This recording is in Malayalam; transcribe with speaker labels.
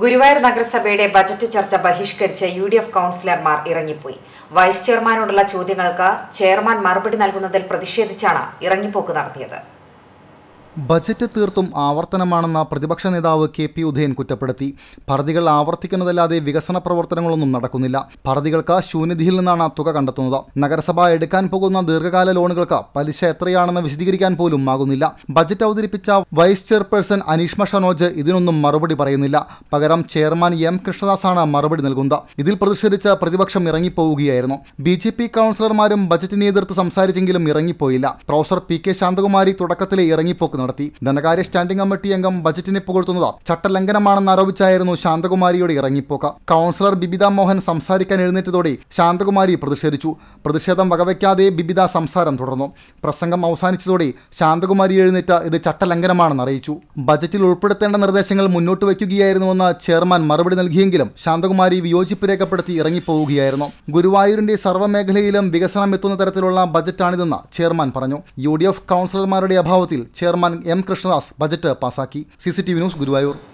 Speaker 1: ഗുരുവായൂർ നഗരസഭയുടെ ബജറ്റ് ചർച്ച ബഹിഷ്കരിച്ച് യു ഡി എഫ് കൌൺസിലർമാർ ഇറങ്ങിപ്പോയി വൈസ് ചെയർമാനോടുള്ള ചോദ്യങ്ങൾക്ക് ചെയർമാൻ മറുപടി നൽകുന്നതിൽ പ്രതിഷേധിച്ചാണ് ഇറങ്ങിപ്പോക്ക് നടത്തിയത്
Speaker 2: ബജറ്റ് തീർത്തും ആവർത്തനമാണെന്ന പ്രതിപക്ഷ നേതാവ് കെ പി ഉദയൻ കുറ്റപ്പെടുത്തി പദ്ധതികൾ ആവർത്തിക്കുന്നതല്ലാതെ വികസന പ്രവർത്തനങ്ങളൊന്നും നടക്കുന്നില്ല പദ്ധതികൾക്ക് ശൂന്യതിയിൽ നിന്നാണ് തുക കണ്ടെത്തുന്നത് നഗരസഭ എടുക്കാൻ പോകുന്ന ദീർഘകാല ലോണുകൾക്ക് പലിശ എത്രയാണെന്ന് വിശദീകരിക്കാൻ പോലും ആകുന്നില്ല ബജറ്റ് അവതരിപ്പിച്ച വൈസ് ചെയർപേഴ്സൺ അനീഷ്മ ഷനോജ് ഇതിനൊന്നും മറുപടി പറയുന്നില്ല പകരം ചെയർമാൻ എം കൃഷ്ണദാസാണ് മറുപടി നൽകുന്നത് ഇതിൽ പ്രതിഷേധിച്ച് പ്രതിപക്ഷം ഇറങ്ങിപ്പോവുകയായിരുന്നു ബി ജെ പി കൗൺസിലർമാരും ബജറ്റിനെ എതിർത്ത് സംസാരിച്ചെങ്കിലും ഇറങ്ങിപ്പോയില്ല പ്രൊഫസർ പി കെ ശാന്തകുമാരി തുടക്കത്തിലെ ഇറങ്ങിപ്പോക്ക് നടത്തി ധനകാര്യ സ്റ്റാൻഡിംഗ് കമ്മിറ്റി അംഗം ബജറ്റിനെ പുകഴ്ത്തുന്നത് ചട്ടലംഘനമാണെന്ന് ആരോപിച്ചായിരുന്നു ശാന്തകുമാരിയുടെ ഇറങ്ങിപ്പോക്ക കൗൺസിലർ ബിബിത മോഹൻ സംസാരിക്കാൻ എഴുന്നേറ്റതോടെ ശാന്തകുമാരി പ്രതിഷേധിച്ചു പ്രതിഷേധം വകവയ്ക്കാതെ ബിബിത സംസാരം തുടർന്നു പ്രസംഗം അവസാനിച്ചതോടെ ശാന്തകുമാരി എഴുന്നേറ്റ് ഇത് ചട്ടലംഘനമാണെന്ന് അറിയിച്ചു ബജറ്റിൽ ഉൾപ്പെടുത്തേണ്ട നിർദ്ദേശങ്ങൾ മുന്നോട്ട് വയ്ക്കുകയായിരുന്നുവെന്ന് ചെയർമാൻ മറുപടി നൽകിയെങ്കിലും ശാന്തകുമാരി വിയോജിപ്പ് രേഖപ്പെടുത്തി ഇറങ്ങിപ്പോവുകയായിരുന്നു ഗുരുവായൂരിന്റെ സർവ്വമേഖലയിലും വികസനം എത്തുന്ന തരത്തിലുള്ള ബജറ്റാണിതെന്ന് ചെയർമാൻ പറഞ്ഞു യു ഡി എഫ് കൗൺസിലർമാരുടെ അഭാവത്തിൽ ചെയർമാൻ എം കൃഷ്ണദാസ് ബജറ്റ് പാസാക്കി C C T V news Guruvayur